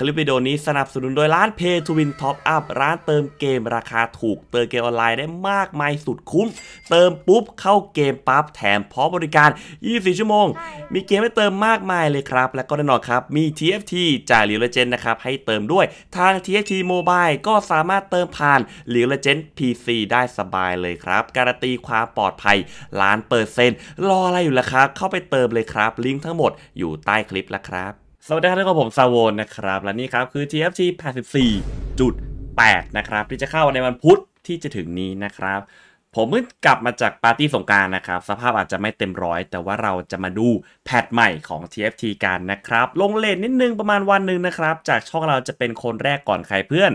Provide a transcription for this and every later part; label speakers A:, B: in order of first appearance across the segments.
A: คลิปวิดีโอนี้สนับสนุนโดยร้าน Pay to Win Top Up ร้านเติมเกมราคาถูกเติมเกมออนไลน์ได้มากมายสุดคุ้ม เติมปุ๊บเข้าเกมปั๊บแถมพร้อมบริการ 24 ชั่วโมง มีเกมให้เติมมากมายเลยครับ และก็แน่นอนครับมี TFT จากหลิวเลเจนนะครับให้เติมด้วยทาง TFT Mobile ก็สามารถเติมผ่านหลิวเลเจน PC ได้สบายเลยครับ การันตีความปลอดภัยล้านเปอร์เซ็นต์รออะไรอยู่ล่ะครับ เข้าไปเติมเลยครับลิงก์ทั้งหมดอยู่ใต้คลิปแล้วครับสวัสดีครับทุกคนผมซาโวนนะครับและนี่ครับคือ TFT 84.8นะครับที่จะเข้าในวันพุธที่จะถึงนี้นะครับ ผมเพิ่งกลับมาจากปาร์ตี้สงการนะครับสภาพอาจจะไม่เต็มร้อย แต่ว่าเราจะมาดูแพทใหม่ของ TFT กันนะครับลงเลนนิดนึงประมาณวันนึงนะครับจากช่องเราจะเป็นคนแรกก่อนใครเพื่อน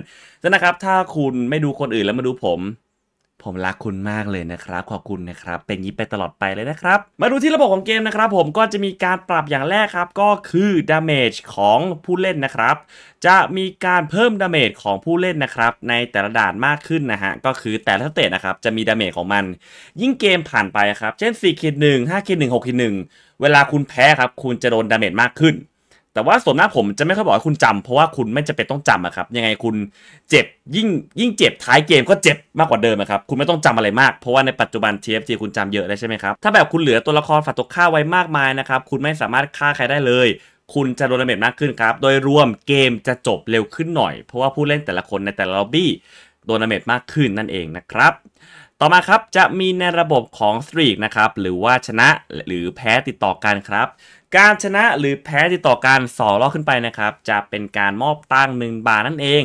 A: นะครับถ้าคุณไม่ดูคนอื่นแล้วมาดูผมผมรักคุณมากเลยนะครับขอบคุณนะครับเป็นยิ้ไปตลอดไปเลยนะครับ มาดูที่ระบบของเกมนะครับผมก็จะมีการปรับอย่างแรกครับก็คือดาเมจของผู้เล่นนะครับ จะมีการเพิ่มดาเมจของผู้เล่นนะครับในแต่ละด่านมากขึ้นนะฮะก็คือแต่ละสเตจนะครับจะมีดาเมจของมัน ยิ่งเกมผ่านไปครับเช่น4ด1 5 1 6 1เวลาคุณแพ้ครับคุณจะโดนดาเมจมากขึ้นแต่ว่าส่วนมากผมจะไม่ค่อยบอกให้คุณจำ เพราะว่าคุณไม่จะเป็นต้องจำอะครับยังไงคุณเจ็บ ยิ่งยิ่งเจ็บท้ายเกมก็เจ็บมากกว่าเดิมะครับคุณไม่ต้องจำอะไรมากเพราะว่าในปัจจุบัน t f t คุณจำเยอะได้ใช่ไหมครับถ้าแบบคุณเหลือตัวละครฝาดตกค่าไว้มากมายนะครับคุณไม่สามารถฆ่าใครได้เลย คุณจะโดนเมจมากขึ้นครับโดยรวมเกมจะจบเร็วขึ้นหน่อย เพราะว่าผู้เล่นแต่ละคนในแต่ละล็อบบี้โดนเมจมากขึ้นนั่นเองนะครับต่อมาครับจะมีในระบบของสตรีกนะครับหรือว่าชนะหรือแพ้ติดต่อกันครับ การชนะหรือแพ้ติดต่อกัน2รอบขึ้นไปนะครับจะเป็นการมอบตั้งึ่1บาทนั่นเอง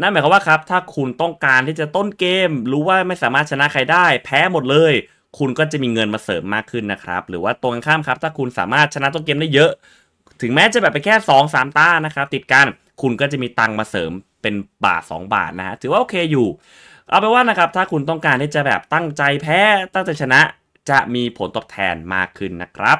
A: นั่นหมายความว่าครับถ้าคุณต้องการที่จะต้นเกม รู้ว่าไม่สามารถชนะใครได้ แพ้หมดเลย คุณก็จะมีเงินมาเสริมมากขึ้นนะครับหรือว่าตรงกันข้ามครับถ้าคุณสามารถชนะต้นเกมได้เยอะ ถึงแม้จะแบบไปแค่2 3ตานะครับติดกันคุณก็จะมีตังมาเสริมเป็นบาท 2 บาทนะฮะถือว่าโอเคอยู่เอาไปว่านะครับถ้าคุณต้องการที่จะแบบตั้งใจแพ้ตั้งใจชนะ จะมีผลตอบแทนมากขึ้นนะครับ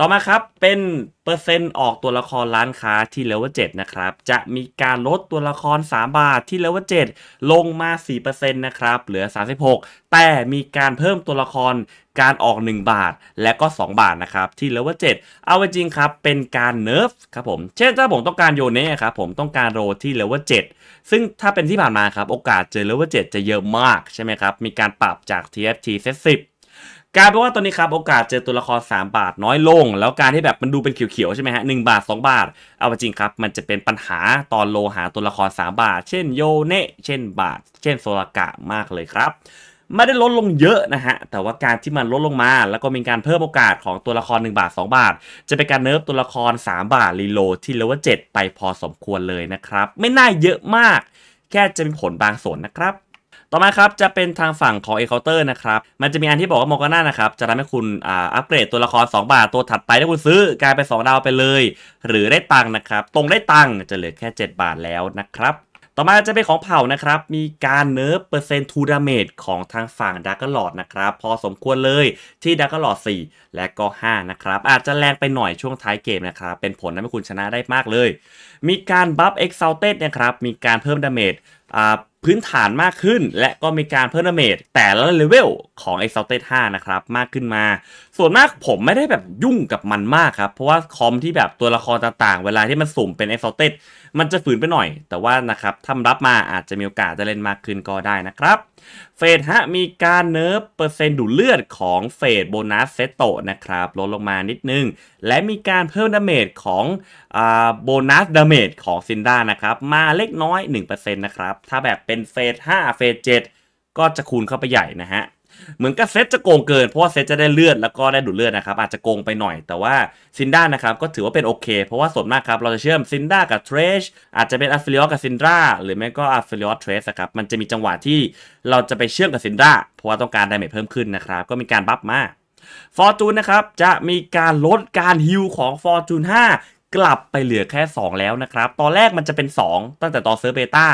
A: ต่อมาครับเป็นเปอร์เซ็นต์ออกตัวละครร้านค้าที่เลเวล7นะครับจะมีการลดตัวละคร 3 บาทที่เลเวล7ลงมา4%นะครับเหลือ 36 แต่มีการเพิ่มตัวละครการออก 1 บาทและก็ 2 บาทนะครับที่เลเวล7เอาจริงครับเป็นการเนิร์ฟครับผมเช่นถ้าผมต้องการโยเน่ครับผมต้องการโรที่เลเวล7ซึ่งถ้าเป็นที่ผ่านมาครับ โอกาสเจอเลเวลเจจะเยอะมากใช่ไหมครับ มีการปรับจาก TFT เซติบกลายเป็นว่าตอนนี้ครับ โอกาสเจอตัวละคร3บาทน้อยลง แล้วการที่แบบมันดูเป็นเขียวๆใช่ไหมฮะหบาท 2 บาท เอาจริงครับ มันจะเป็นปัญหาตอนโลหาตัวละคร3บาท เช่นโยเนะเช่นบาท เช่นโซลากะมากเลยครับไม่ได้ลดลงเยอะนะฮะ แต่ว่าการที่มันลดลงมา แล้วก็มีการเพิ่มโอกาสของตัวละคร 1 บาท 2 บาท จะเป็นการเนิร์ฟตัวละคร 3 บาท รีโลที่เลเวล7ไปพอสมควรเลยนะครับ ไม่น่าเยอะมาก แค่จะมีผลบางส่วนนะครับ ต่อมาครับจะเป็นทางฝั่งของเอเคาน์เตอร์นะครับมันจะมีอันที่บอกว่ามอกาน่านะครับ จะทำให้คุณอัปเกรดตัวละคร 2 บาทตัวถัดไปถ้าคุณซื้อกลายเป็น2ดาวไปเลย หรือได้ตังค์นะครับ ตรงได้ตังค์จะเหลือแค่ 7 บาทแล้วนะครับต่อมาจะเป็นของเผ่านะครับ มีการเนิร์ฟเปอร์เซ็นต์ทูดาเมจของทางฝั่งดักกลอดนะครับ พอสมควรเลยที่ดักกลอด4 และก็ 5 นะครับ อาจจะแรงไปหน่อยช่วงท้ายเกมนะครับ เป็นผลทำให้คุณชนะได้มากเลย มีการบัฟเอ็กซ์เซลเต็ดนะครับ มีการเพิ่มดาเมจพื้นฐานมากขึ้น และก็มีการเพิ่มดาเมจแต่ละเลเวลของ e x a l t e d 5นะครับมากขึ้นมา ส่วนมากผมไม่ได้แบบยุ่งกับมันมากครับ เพราะว่าคอมที่แบบตัวละครต่างๆ เวลาที่มันสุ่มเป็น e x a l t e d มันจะฝืนไปหน่อย แต่ว่านะครับทำารับมาอาจจะมีโอกาสจะเล่นมากขึ้นก็ได้นะครับ เฟดฮะมีการเนิร์ฟเปอร์เซ็นต์ดูเลือดของเฟดโบนัสเซตโตนะครับลดลงมานิดนึง และมีการเพิ่มดาเมจของโบนัสดาเมจของซินด้านะครับมาเล็กน้อย1%นะครับถ้าแบบเป็นเฟดห้าเฟดเจดก็จะคูณเข้าไปใหญ่นะฮะเหมือนกับเซตจะโกงเกิน เพราะว่าเซตจะได้เลือดแล้วก็ได้ดูดเลือดนะครับอาจจะโกงไปหน่อย แต่ว่าซินด้านะครับก็ถือว่าเป็นโอเคเพราะว่าส่วนมากครับ เราจะเชื่อมซินด้ากับเทรชอาจจะเป็นอัฟเฟลิอกับซินด้าหรือไม่ก็อัฟเฟลิอเทรชนะครับมันจะมีจังหวะที่เราจะไปเชื่อมกับซินด้าเพราะว่าต้องการไดเมทเพิ่มขึ้นนะครับก็มีการบัฟมาฟอร์จูนนะครับจะมีการลดการฮิวของฟอร์จูน5กลับไปเหลือแค่ 2 แล้วนะครับ ตอนแรกมันจะเป็น 2 ตั้งแต่ตอนเซิร์ฟเบต้า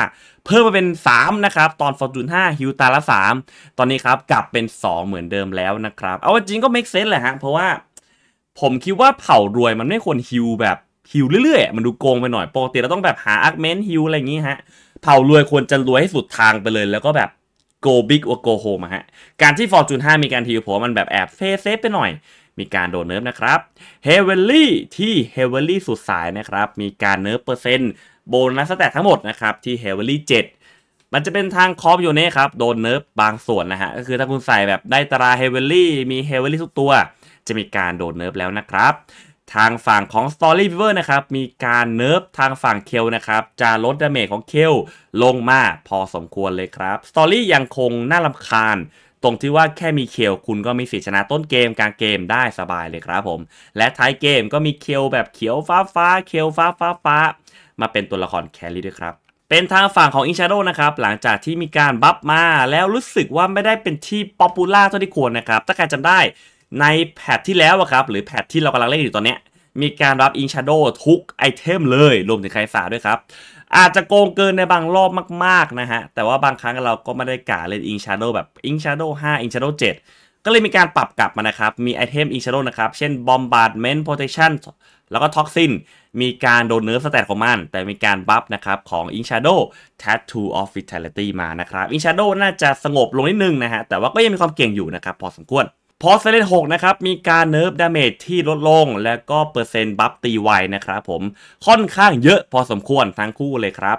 A: เพิ่มมาเป็น 3 นะครับ ตอนฟอร์จูนห้าฮิวตาละ 3 ตอนนี้ครับกลับเป็น 2 เหมือนเดิมแล้วนะครับ เอาจริงก็เมคเซนแหละฮะ เพราะว่า ผมคิดว่าเผ่ารวยมันไม่ควรฮิวแบบฮิวเรื่อยๆ มันดูโกงไปหน่อย ปกติเราต้องแบบหาอาร์เมนต์ฮิวอะไรอย่างงี้ฮะ เผ่ารวยควรจะรวยให้สุดทางไปเลย แล้วก็แบบ go big or go home ฮะ การที่ฟอร์จูน5มีการฮิวผมมันแบบแอบเฟซเซฟไปหน่อยมีการโดนเนิร์ฟนะครับเฮเวลรี่ที่เฮเวลรี่สุดสายนะครับมีการเนิร์ฟเปอร์เซ็นต์โบนัสแตททั้งหมดนะครับที่เฮเวลรี่เจ็ดมันจะเป็นทางคอมอยู่นี่ครับโดนเนิร์ฟบางส่วนนะฮะก็คือถ้าคุณใส่แบบได้ตราเฮเวลรี่มีเฮเวลรี่ทุกตัว จะมีการโดนเนิร์ฟแล้วนะครับทางฝั่งของ Story Weaver นะครับมีการเนิร์ฟทางฝั่งเคลนะครับจะลดดาเมจของเคลลงมาพอสมควรเลยครับ Story ยังคงน่ารำคาญตรงที่ว่าแค่มีเคียวคุณก็มีสิทธิชนะต้นเกมกลางเกมได้สบายเลยครับผม และท้ายเกมก็มีเคียวแบบเขียวฟ้าฟ้าเคียวฟ้าฟ้าฟ้ามาเป็นตัวละครแคลรี่ด้วยครับ เป็นทางฝั่งของอิงชาโดนะครับ หลังจากที่มีการบัฟมาแล้วรู้สึกว่าไม่ได้เป็นที่ป๊อปปูล่าเท่าที่ควรนะครับถ้าใครจำได้ในแพทที่แล้วครับ หรือแพทที่เรากำลังเล่นอยู่ตอนนี้มีการรับอิงชาโดทุกไอเทมเลยรวมถึงไคร้าด้วยครับอาจจะโกงเกินในบางรอบมากๆนะฮะ แต่ว่าบางครั้งเราก็ไม่ได้กาเล่นอิงชาร์โดแบบอิงชาร์โดห้าอิงชาร์โดเจ็ดก็เลยมีการปรับกลับมานะครับ มีไอเทมอิงชาร์โดนะครับ เช่นบอมบาร์ดเมนต์โพเทชั่นแล้วก็ท็อกซินมีการโดนเนื้อสแตทของมันแต่มีการบัฟนะครับของอิงชาร์โดแท t ทูออฟฟิ i t ลิตี้มานะครับอิงชาร์โดน่าจะสงบลงนิดนึงนะฮะแต่ว่าก็ยังมีความเก่งอยู่นะครับ พอสมควรพอเซเลนหกนะครับมีการเนิร์ฟดาเมจที่ลดลง และก็เปอร์เซ็นต์บัฟตีไวนะครับผมค่อนข้างเยอะพอสมควรทั้งคู่เลยครับ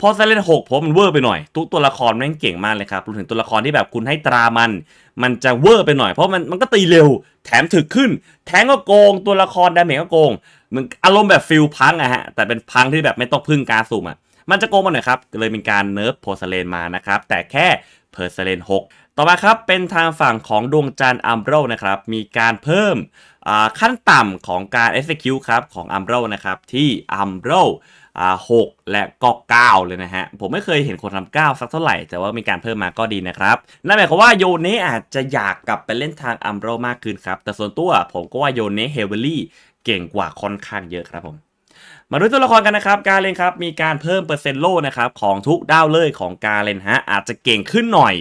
A: พอเซเลนหกผมมันเวอร์ไปหน่อย ทุกตัวละครแม่งเก่งมากเลยครับรวมถึงตัวละครที่แบบคุณให้ตรามัน มันจะเวอร์ไปหน่อยเพราะมันมันก็ตีเร็วแถมถึกขึ้น แทงก็โกง ตัวละครดาเมจก็โกง มันอารมณ์แบบฟิลพังอะฮะแต่เป็นพังที่แบบไม่ต้องพึ่งการสุ่มอะมันจะโกงมาหน่อยครับเลยเป็นการเนิร์ฟพอสเลนมานะครับแต่แค่ p e r s e l e n 6ต่อมาครับเป็นทางฝั่งของดวงจันทร์อัมโรนะครับ มีการเพิ่มขั้นต่ำของการ execute ครับ ของอัมโรนะครับ ที่อัมโรหกและก็9เลยนะฮะ ผมไม่เคยเห็นคนทำ9สักเท่าไหร่ แต่ว่ามีการเพิ่มมาก็ดีนะครับนั่นหมายความว่าโยีนอาจจะอยากกลับไปเล่นทางอัมโรมากขึ้นครับ แต่ส่วนตัวผมก็ว่าโยีนเฮเวอรี่เก่งกว่าค่อนข้างเยอะครับผมมาดูตัวละครกันนะครับ การเล่นครับมีการเพิ่มเปอร์เซ็นต์โลนะครับของทุกดาวเลยของการเล่นฮะอาจจะเก่งขึ้นหน่อย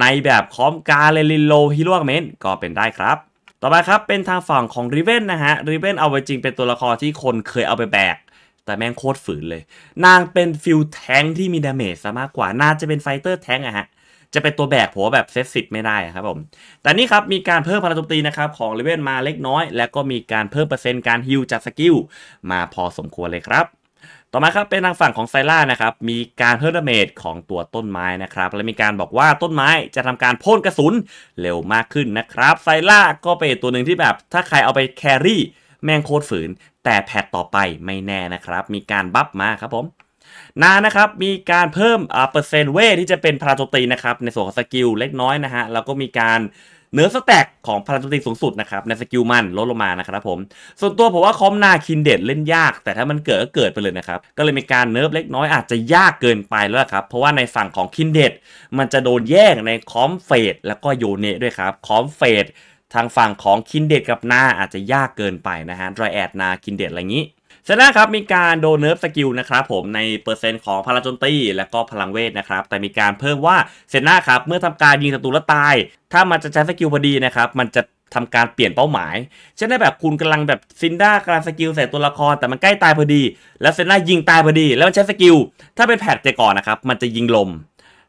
A: ในแบบคอมการเล่นลินโลฮีโร่เมนก็เป็นได้ครับ ต่อไปครับเป็นทางฝั่งของริเวนนะฮะริเวนเอาไปจริงเป็นตัวละครที่คนเคยเอาไปแบกแต่แม่งโคตรฝืนเลย นางเป็นฟิลแทงที่มีดาเมจซะมากกว่าน่าจะเป็นไฟเตอร์แทงอะฮะ จะเป็นตัวแบกหัวแบบเซฟสิบไม่ได้ครับผม แต่นี่ครับ มีการเพิ่มพลังโจมตีนะครับ ของเลเวลมาเล็กน้อย แล้วก็มีการเพิ่มเปอร์เซ็นต์การฮิลจากสกิล มาพอสมควรเลยครับ ต่อมาครับเป็นทางฝั่งของไซล่านะครับ มีการเพิ่มดาเมจของตัวต้นไม้นะครับ และมีการบอกว่าต้นไม้จะทำการพ่นกระสุนเร็วมากขึ้นนะครับ ไซล่าก็เป็นตัวหนึ่งที่แบบถ้าใครเอาไปแครี่แม่งโคตรฝืนแต่แพทต่อไปไม่แน่นะครับ มีการบัฟมาครับผมนานะครับมีการเพิ่มเปอร์เซนต์เวที่จะเป็นพลังโจมตีนะครับในส่วนของสกิลเล็กน้อยนะฮะแล้วก็มีการเนื้อสแต็กของพลังโจมตีสูงสุดนะครับในสกิลมันลดลงมานะครับผมส่วนตัวผมว่าคอมนาคินเดดเล่นยาก แต่ถ้ามันเกิดก็เกิดไปเลยนะครับก็เลยมีการเนิร์ฟเล็กน้อยอาจจะยากเกินไปแล้วครับเพราะว่าในฝั่งของคินเดดมันจะโดนแย่งในคอมเฟดแล้วก็โยเนด้วยครับคอมเฟดทางฝั่งของคินเดตกับนาอาจจะยากเกินไปนะฮะดรแอดนาคินเดตอะไรงี้เซน่าครับ มีการโดนเนิร์ฟสกิลนะครับผมในเปอร์เซ็นต์ของพลังโจมตีและก็พลังเวทนะครับ แต่มีการเพิ่มว่าเซน่าครับ เมื่อทำการยิงศัตรูแล้วตาย ถ้ามันจะใช้สกิลพอดีนะครับ มันจะทำการเปลี่ยนเป้าหมายเช่นได้แบบคุณกำลังแบบซินด้ากำลังสกิลใส่ตัวละครแต่มันใกล้ตายพอดี แล้วเซน่ายิงตายพอดี แล้วมันใช้สกิลถ้าเป็นแพทเจก่อนนะครับมันจะยิงลม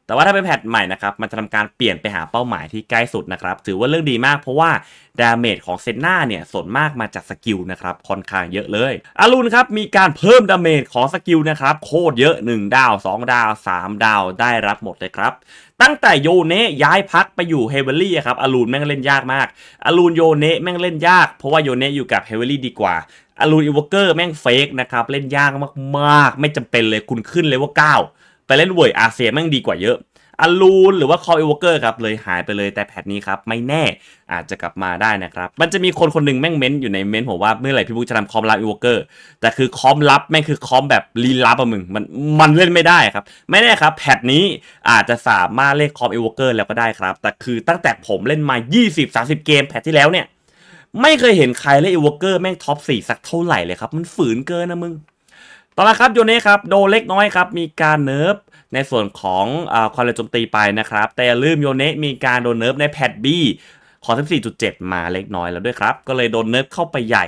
A: แต่ว่าถ้าเป็นแพทใหม่นะครับมันจะทำการเปลี่ยนไปหาเป้าหมายที่ใกล้สุดนะครับถือว่าเรื่องดีมากเพราะว่าดาเมจของเซนนาเนี่ยส่วนมากมาจากสกิลนะครับค่อนข้างเยอะเลยอารุนครับมีการเพิ่มดาเมจของสกิลนะครับโคตรเยอะ1ดาว2 ดาว 3 ดาวได้รับหมดเลยครับ ตั้งแต่โยเนย้ายพักไปอยู่เฮเวอรี่ครับอารูนแม่งเล่นยากมาก อารูนโยเนแม่งเล่นยากเพราะว่าโยเนอยู่กับเฮเวอรี่ดีกว่า อารูนอีวอเกอร์แม่งเฟกนะครับเล่นยากมากๆ ไม่จำเป็นเลยคุณขึ้นเลเวล9ไปเล่นเวอร์อาเซียแม่งดีกว่าเยอะ อลูน หรือว่าคอลเอวเกอร์ครับเลยหายไปเลยแต่แพทนี้ครับไม่แน่อาจจะกลับมาได้นะครับมันจะมีคนคนหนึ่งแม่งเม้นอยู่ในเม้นผมว่าเมื่อไหร่พี่บุ๊กจะทำคอมลับเอวเกอร์แต่คือคอมลับแม่งคือคอมแบบลีลับอะมึงมันมันเล่นไม่ได้ครับไม่แน่ครับแพทนี้อาจจะสามารถเล่นคอมเอวเกอร์แล้วก็ได้ครับ แต่คือตั้งแต่ผมเล่นมา20-30เกมแพทที่แล้วเนี่ยไม่เคยเห็นใครเล่นเอวเกอร์แม่งท็อป4สักเท่าไหร่เลยครับมันฝืนเกินนะมึงต่อมาครับโยเน่ครับโดเล็กน้อยครับมีการเนิร์ฟ ในส่วนของอความเร็วโจมตีไปนะครับ แต่ลืมโยเน้มีการโดนเนิร์ฟ ในแพดบีขอ14.7 มาเล็กน้อยแล้วด้วยครับ ก็เลยโดนเนิร์ฟเข้าไปใหญ่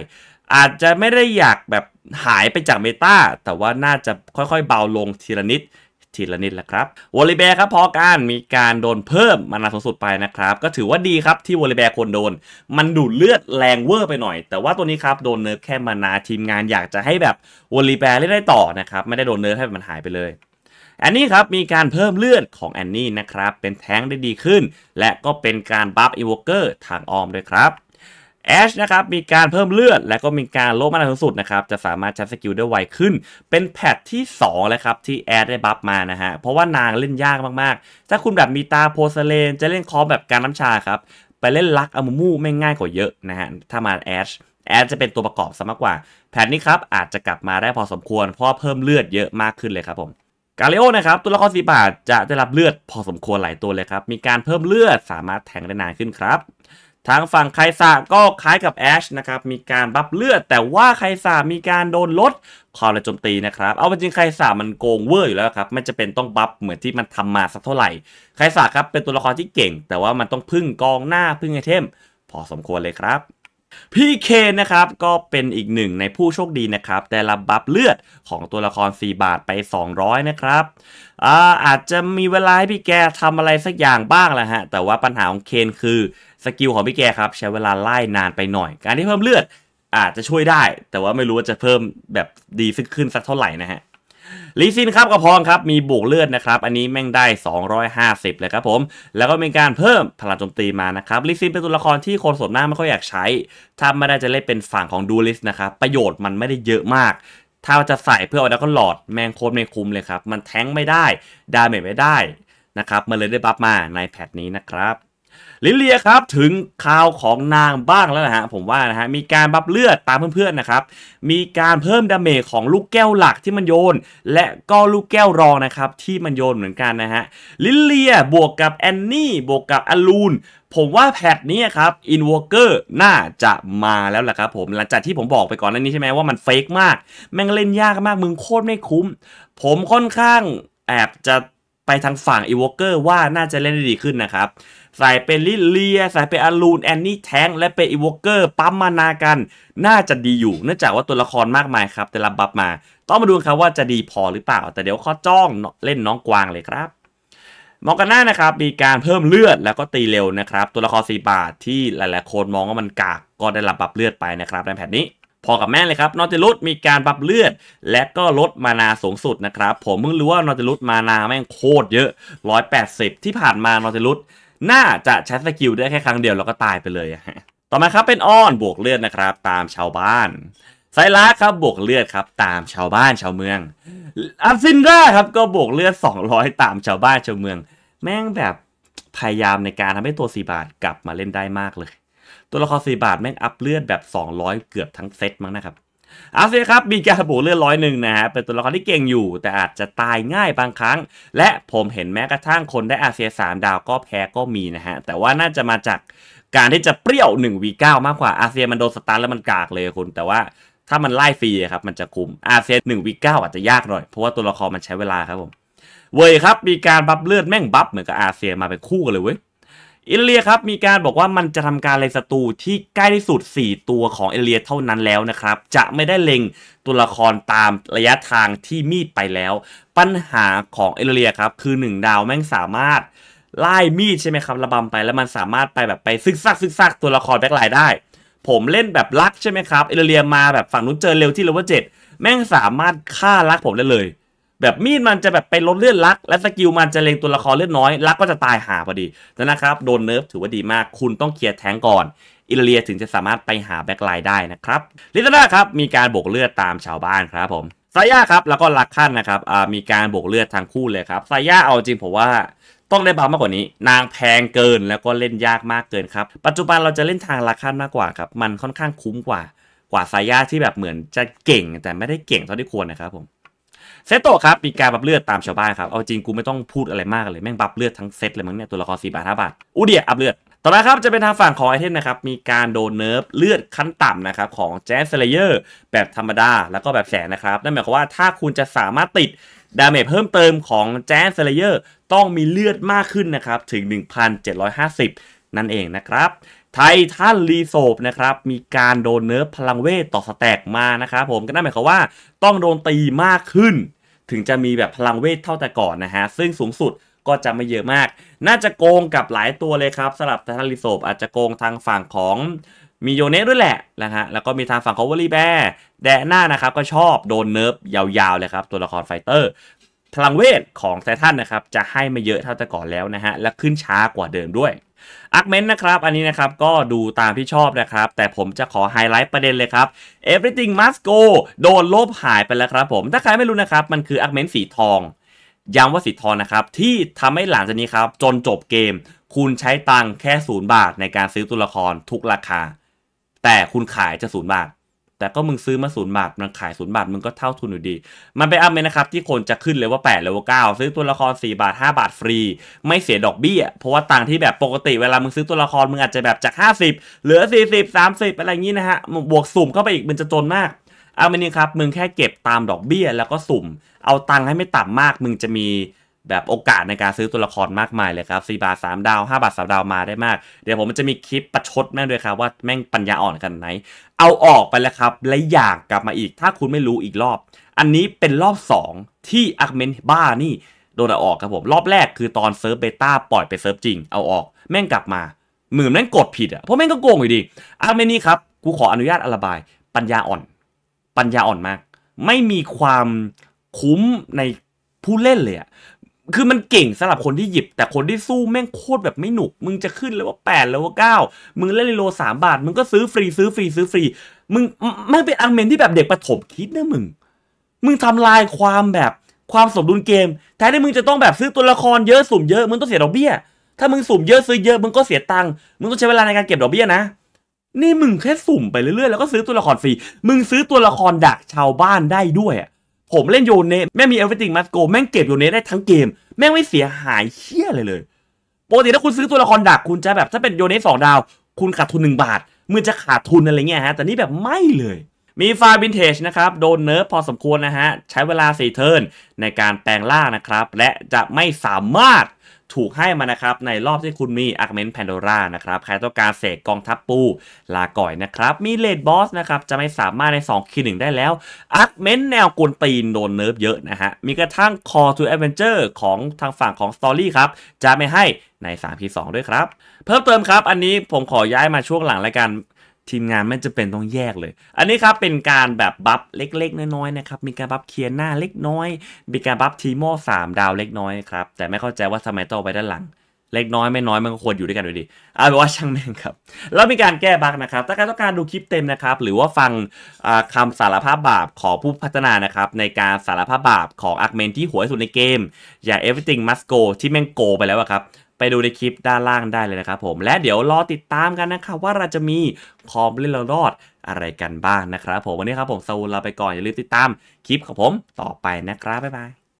A: อาจจะไม่ได้อยากแบบหายไปจากเมตาแต่ว่าน่าจะค่อยๆ เบาลงทีละนิดทีละนิดแหละครับวอลเลย์บรลครับพอการมีการโดนเพิ่มมานาสูงสุดไปนะครับก็ถือว่าดีครับที่วอลเลย์บรลคนโดนมันดูดเลือดแรงเวอร์ไปหน่อย แต่ว่าตัวนี้ครับโดนเนิร์ฟแค่มานาทีมงานอยากจะให้แบบวอลเลย์บรลเล่นได้ต่อนะครับไม่ได้โดนเนิร์ฟให้มันหายไปเลยแอนนี่ครับมีการเพิ่มเลือดของแอนนี่นะครับเป็นแท้งได้ดีขึ้นและก็เป็นการบัฟอีวอเกอร์ทางออมด้วยครับแอชนะครับมีการเพิ่มเลือดและก็มีการลบมานาสูงสุดนะครับจะสามารถใช้สกิลได้ไวขึ้น เป็นแพทที่2แล้วครับที่แอชได้บัฟมานะฮะเพราะว่านางเล่นยากมากๆ ถ้าคุณแบบมีตาโพสเลน จะเล่นคอแบบการน้ำชาครับไปเล่นลักอมูมูไม่ง่ายกว่าเยอะนะฮะถ้ามาแอชแอดจะเป็นตัวประกอบซะมากกว่าแผนนี้ครับ อาจจะกลับมาได้พอสมควร เพราะเพิ่มเลือดเยอะมากขึ้นเลยครับผมกาเลโอนะครับตัวละครสีบาทจะได้รับเลือดพอสมควรหลายตัวเลยครับมีการเพิ่มเลือดสามารถแทงได้นานขึ้นครับทางฝั่งไคซาก็คล้ายกับแอชนะครับ มีการบัฟเลือด แต่ว่าไคซามีการโดนลดความเร็โจมตีนะครับ เอาจริงไคซามันโกงเวอร์อยู่แล้วครับ ไม่จะเป็นต้องบัฟเหมือนที่มันทำมาสักเท่าไหร่ ไคซาครับเป็นตัวละครที่เก่ง แต่ว่ามันต้องพึ่งกองหน้าพึ่งไอเทม พอสมควรเลยครับ พี่เคนนะครับก็เป็นอีกหนึ่งในผู้โชคดีนะครับ แต่รับบัฟเลือดของตัวละคร 4 บาทไป 200 นะครับอาอาจจะมีเวลาให้พี่แกทำอะไรสักอย่างบ้างแหละฮะ แต่ว่าปัญหาของเคนคือสกิลของพี่แกครับ ใช้เวลาไล่นานไปหน่อยการที่เพิ่มเลือดอาจจะช่วยได้ แต่ว่าไม่รู้ว่าจะเพิ่มแบบดีขึ้นสักเท่าไหร่นะฮะลีซินครับกระพองครับ มีบวกเลือดนะครับ อันนี้แม่งได้ 250 เลยครับผม แล้วก็มีการเพิ่มพลังโจมตีมานะครับลีซินเป็นตัวละครที่คนส่วนมากไม่ค่อยอยากใช้ ถ้าไม่ได้จะเล่นเป็นฝั่งของดูลิสนะครับ ประโยชน์มันไม่ได้เยอะมาก ถ้าจะใส่เพื่อเอาแั้ก็หลอดแมงโคตรไม่คุ้มเลยครับมันแท้งไม่ได้ดาเมจไม่ได้นะครับมันเลยได้บัฟมาในแพทนี้นะครับลิเลียครับถึงข่าวของนางบ้างแล้วนะฮะผมว่านะฮะมีการบับเลือดตามเพื่อนๆนะครับมีการเพิ่มดาเมจของลูกแก้วหลักที่มันโยนและก็ลูกแก้วรองนะครับที่มันโยนเหมือนกันนะฮะลิเลียบวกกับแอนนี่บวกกับอลูน ผมว่าแพทนี้ครับอินวอร์เกอร์น่าจะมาแล้วแหละครับผมหลังจากที่ผมบอกไปก่อนนน้นนี้ใช่ไหมว่ามันเฟกมาก แม่งเล่นยากมากมึงโคตรไม่คุ้ม ผมค่อนข้างแอบจะไปทางฝั่งอีวอร์เกอร์ว่าน่าจะเล่นได้ดีขึ้นนะครับใส่เป็นลิเลียใส่เป็นอารูนแอนนี่แท้งและเป็นอีวอเกอร์ปั๊มมานากัน น่าจะดีอยู่เนื่องจากว่าตัวละครมากมายครับ แต่รับบัฟมา ต้องมาดูครับว่าจะดีพอหรือเปล่าแต่เดี๋ยวข้อจ้องเล่นน้องกวางเลยครับมองกันหน้านะครับมีการเพิ่มเลือดแล้วก็ตีเร็วนะครับตัวละครสีบาทที่หลายๆคนมองว่ามันกาก ก็ได้รับบัฟเลือดไปนะครับในแผ่นนี้ พอกับแม่เลยครับนอติลุสมีการบับเลือด และก็ลดมานาสูงสุดนะครับผมเพิ่งรู้ว่านอติลุสมานาแม่งโคตรเยอะ 180 ที่ผ่านมานอติลุสน่าจะใช้สกิลได้แค่ครั้งเดียวแล้วก็ตายไปเลย ต่อมาครับ เป็นอ้อนบวกเลือดนะครับ ตามชาวบ้าน ไซรัสครับบวกเลือดครับ ตามชาวบ้านชาวเมือง อัพซินราครับก็บวกเลือด 200 ตามชาวบ้านชาวเมือง แม่งแบบพยายามในการทำให้ตัวสีบาทกลับมาเล่นได้มากเลย ตัวละครสีบาทแม่งอัพเลือดแบบ200 เกือบทั้งเซตมั้งนะครับอาเซียครับมีการบุเลือดร้อยหนึ่งนะฮะเป็นตัวละครที่เก่งอยู่ แต่อาจจะตายง่ายบางครั้ง และผมเห็นแม้กระทั่งคนได้อาเซียสามดาวก็แพ้ก็มีนะฮะแต่ว่าน่าจะมาจากการที่จะเปรี้ยว1 v 9มากกว่าอาเซียมันโดนสตาร์แล้วมันกากเลยคุณ แต่ว่าถ้ามันไล่ฟรีครับมันจะคุมอาเซียหนึ่งวีเก้าอาจจะยากหน่อย เพราะว่าตัวละครมันใช้เวลาครับผมเวยครับมีการบัฟเลือดแม่งบัฟเหมือนกับอาเซียมาเป็นคู่กันเลยเว้ยเอเลียครับมีการบอกว่ามันจะทำการเลงศัตรูที่ใกล้ที่สุด 4 ตัวของเอเลีย เท่านั้นแล้วนะครับจะไม่ได้เล็งตัวละครตามระยะทางที่มีดไปแล้ว ปัญหาของเอเลียครับคือ 1 ดาวแม่งสามารถไล่มีดใช่ไหมครับระบำไปแล้วมันสามารถไปแบบไปซึกซักซึกซักตัวละครแบ็คไลน์ได้ ผมเล่นแบบลักใช่ไหมครับเอเลียมาแบบฝั่งนู้นเจอเร็วที่เลเวลเจ็ดแม่งสามารถฆ่าลักผมได้เลยแบบมีดมันจะแบบไปลดเลือดลักและสกิลมันจะเล็งตัวละครเลือดน้อยลักก็จะตายหาพอดีนะครับโดนเนิร์ฟถือว่าดีมาก คุณต้องเคลียร์แทงก่อน อิเลียถึงจะสามารถไปหาแบ็กไลน์ได้นะครับลิซา่าครับมีการบกเลือดตามชาวบ้านครับผมไซย่าครับแล้วก็ลักขั้นนะครับมีการบกเลือดทางคู่เลยครับไซย่าเอาจริงผมว่าต้องได้บัฟมากกว่านี้ นางแพงเกินแล้วก็เล่นยากมากเกินครับ ปัจจุบันเราจะเล่นทางลักขั้นมากกว่าครับมันค่อนข้างคุ้มกว่ากว่าไซย่าที่แบบเหมือนจะเก่งแต่ไม่ได้เก่งเท่าที่ควรนะครับผมเซโต ครับ มีการบับเลือดตามชาวบ้านครับ เอาจริงกูไม่ต้องพูดอะไรมากเลย แม่งบับเลือดทั้งเซตเลยมั้งเนี่ย ตัวละครสี่บาทห้าบาทอูเดียอับเลือดต่อมาครับจะเป็นทางฝั่งของไอเทมนะครับ มีการโดนเนิร์ฟเลือดขั้นต่ำนะครับของแจ๊สเลเยอร์ แบบธรรมดาแล้วก็แบบแสนนะครับ นั่นหมายความว่าถ้าคุณจะสามารถติดดาเมจเพิ่มเติมของแจ๊สเลเยอร์ต้องมีเลือดมากขึ้นนะครับถึง 1750 นั่นเองนะครับไททันรีโซบนะครับมีการโดนเนิร์ฟพลังเวทต่อสแต็กมานะครับผมก็นั่นหมายความว่าต้องโดนตีมากขึ้น ถึงจะมีแบบพลังเวทเท่าแต่ก่อนนะฮะซึ่งสูงสุดก็จะไม่เยอะมาก น่าจะโกงกับหลายตัวเลยครับสลับไททันรีโซบอาจจะโกงทางฝั่งของมีโยเนสด้วยแหละนะฮะแล้วก็มีทางฝั่งของวอลลี่แบร์แดหน้านะครับก็ชอบโดนเนิร์ฟยาวๆเลยครับตัวละครไฟเตอร์พลังเวทของไททันนะครับจะให้ไม่เยอะเท่าแต่ก่อนแล้วนะฮะและขึ้นช้ากว่าเดิมด้วยอาร์เมนต์นะครับ อันนี้นะครับ ก็ดูตามที่ชอบนะครับ แต่ผมจะขอไฮไลท์ประเด็นเลยครับ everything must go โดนลบหายไปแล้วครับผมถ้าใครไม่รู้นะครับ มันคืออาร์เมนต์สีทองย้ำว่าสีทองนะครับ ที่ทำให้หลังจากนี้ครับ จนจบเกม คุณใช้ตังค์แค่ศูนย์บาทในการซื้อตัวละครทุกราคา แต่คุณขายจะศูนย์บาทแต่ก็มึงซื้อมาศูนย์บาทมันขายศูนย์บาทมึงก็เท่าทุนอยู่ดี มันไปอัพไหมนะครับที่คนจะขึ้นเลยว่า8เลเวลาซื้อตัวละคร 4 บาท 5 บาทฟรี ไม่เสียดอกเบี้ย เพราะว่าตังที่แบบปกติเวลามึงซื้อตัวละครมึงอาจจะแบบจาก 50เหลือ 40 30 อะไรอย่างนี้นะฮะบวกสุ่มเข้าไปอีกมันจะจนมาก เอาไปนี่ครับมึงแค่เก็บตามดอกเบี้ยแล้วก็สุ่ม เอาตังค์ให้ไม่ต่ำมากมึงจะมีแบบโอกาสในการซื้อตัวละครมากมายเลยครับ4บาท3ดาว 5บาท3ดาวมาได้มาก เดี๋ยวผมจะมีคลิปประชดแม่งด้วยครับว่าแม่งปัญญาอ่อนกันไหน เอาออกไปแล้วครับและอยากกลับมาอีก ถ้าคุณไม่รู้อีกรอบ อันนี้เป็นรอบ2ที่อาร์เมนบ้านี่ โดนเอาออกครับผม รอบแรกคือตอนเซิร์ฟเบต้าปล่อยไปเซิร์ฟจริง เอาออกแม่งกลับมาหมื่นนั่นกดผิดอ่ะ เพราะแม่งก็โกงอยู่ดีอาร์เมนี่ครับกูขออนุญาตอลบาย ปัญญาอ่อน ปัญญาอ่อนมาก ไม่มีความคุ้มในผู้เล่นเลยอะคือมันเก่งสำหรับคนที่หยิบ แต่คนที่สู้แม่งโคตรแบบไม่หนุกมึงจะขึ้นเลยว่าแปดแล้วว่าเก้ามึงเล่นโลสามบาท มึงก็ซื้อฟรีซื้อฟรี ซื้อฟรี มึงไม่เป็นอังเมนที่แบบเด็กประถมคิดนะมึง มึงทำลายความแบบความสมดุลเกมแทนที่มึงจะต้องแบบซื้อตัวละครเยอะสุ่มเยอะมึงต้องเสียดอกเบี้ย ถ้ามึงสุ่มเยอะซื้อเยอะมึงก็เสียตังค์มึงต้องใช้เวลาในการเก็บดอกเบี้ยนะนี่มึงแค่สุ่มไปเรื่อยๆแล้วก็ซื้อตัวละครฟรีมึงซื้อตัวละครดักชาวบ้านได้ด้วยอะผมเล่นโยนเนแม่มีเอ e r y t h i n งมัสโกแม่งเก็บโยนเนได้ทั้งเกม แม่งไม่เสียหายเชี่ยเลยเลย ปกติถ้าคุณซื้อตัวละครดักคุณจะแบบถ้าเป็นโยนเนสองดาว คุณขาดทุน 1 บาทมือจะขาดทุนอะไรเงี้ยฮะแต่นี่แบบไม่เลย มีฟาบินเทจนะครับโดนเนิร์ฟพอสมควรนะฮะใช้เวลาสี่เทิร์นในการแปลงล่างนะครับและจะไม่สามารถถูกให้มานะครับ ในรอบที่คุณมีอาร์เมน์แพนโดรานะครับ ใครต้องการเสกกองทัพปูลาก่อยนะครับ มีเลดบอสนะครับ จะไม่สามารถใน 2คิวหนึ่งได้แล้วอาร์เมน์แนวกวนตีนโดนเนิร์ฟเยอะนะฮะมีกระทั่งอร์ทู o อเวนเจอร์ของทางฝั่งของสตอรี่ครับ จะไม่ให้ใน3 p 2ด้วยครับ เพิ่มเติมครับ อันนี้ผมขอย้ายมาช่วงหลังรายการทีมงานไม่จะเป็นต้องแยกเลย อันนี้ครับเป็นการแบบบัฟเล็กๆน้อยๆนะครับ มีการบัฟเคียนหน้าเล็กน้อย มีการบัฟทีโม่สามดาวเล็กน้อยครับ แต่ไม่เข้าใจว่าทำไมต้องไปด้านหลัง เล็กน้อยไม่น้อยมันก็ควรอยู่ด้วยกันดีวยดิเอาเป็นว่าช่างแม่งครับ แล้วมีการแก้บั๊กนะครับ ถ้าใครต้องการดูคลิปเต็มนะครับ หรือว่าฟังคำสารภาพบาปของผู้พัฒนานะครับในการสารภาพบาปของอักเมนที่หัวสุดในเกม อย่าง everything must go ที่แม่งโกไปแล้วครับไปดูในคลิปด้านล่างได้เลยนะครับผมและเดี๋ยวรอติดตามกันนะครับว่าเราจะมีคอมเล่นเรารอดอะไรกันบ้างนะครับผมวันนี้ครับผมซาอุลลาไปก่อนอย่าลืมติดตามคลิปของผมต่อไปนะครับ บ๊ายบาย